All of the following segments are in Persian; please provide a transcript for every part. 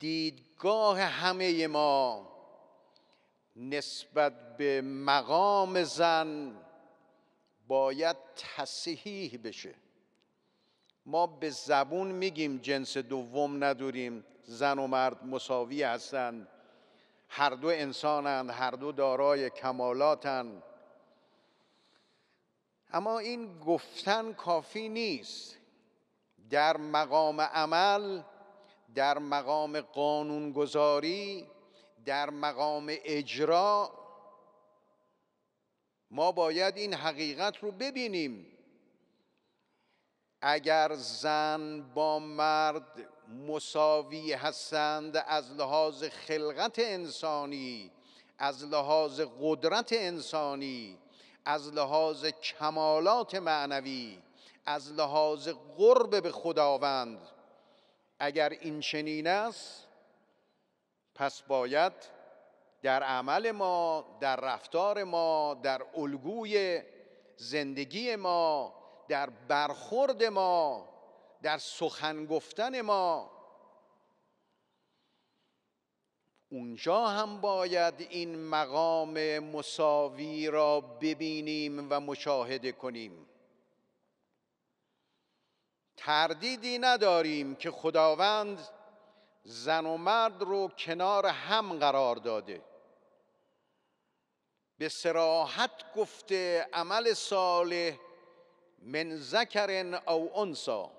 دیدگاه همه ما نسبت به مقام زن باید تصحیح بشه ما به زبون میگیم جنس دوم نداریم زن و مرد مساوی هستند هر دو انسانند هر دو دارای کمالاتند اما این گفتن کافی نیست در مقام عمل در مقام قانونگذاری در مقام اجرا ما باید این حقیقت رو ببینیم اگر زن با مرد مساوی هستند از لحاظ خلقت انسانی از لحاظ قدرت انسانی از لحاظ کمالات معنوی از لحاظ قرب به خداوند اگر این چنین است پس باید در عمل ما در رفتار ما در الگوی زندگی ما در برخورد ما در سخن گفتن ما اونجا هم باید این مقام مساوی را ببینیم و مشاهده کنیم تردیدی نداریم که خداوند زن و مرد رو کنار هم قرار داده به سراحت گفته عمل صالح من ذکر او انسا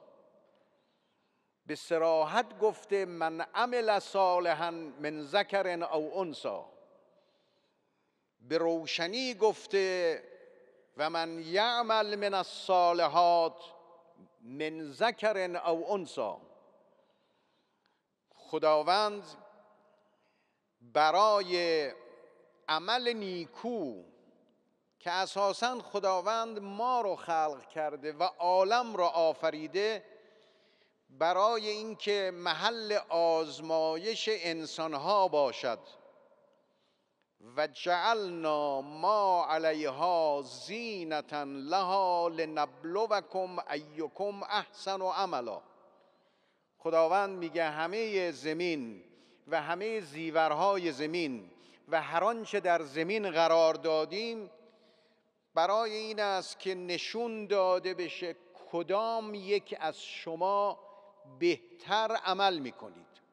به سراحت گفته من عمل صالحا من ذکر او انسا به روشنی گفته و من یعمل من الصالحات من ذکر او انسا خداوند برای عمل نیکو که اساسا خداوند ما رو خلق کرده و عالم را آفریده برای اینکه محل آزمایش انسانها باشد و جعلنا ما علیها زینتا لها لنبلوکم ایکم احسن و عملا خداوند میگه همه زمین و همه زیورهای زمین و هر آنچه در زمین قرار دادیم برای این است که نشون داده بشه کدام یک از شما بهتر عمل میکنید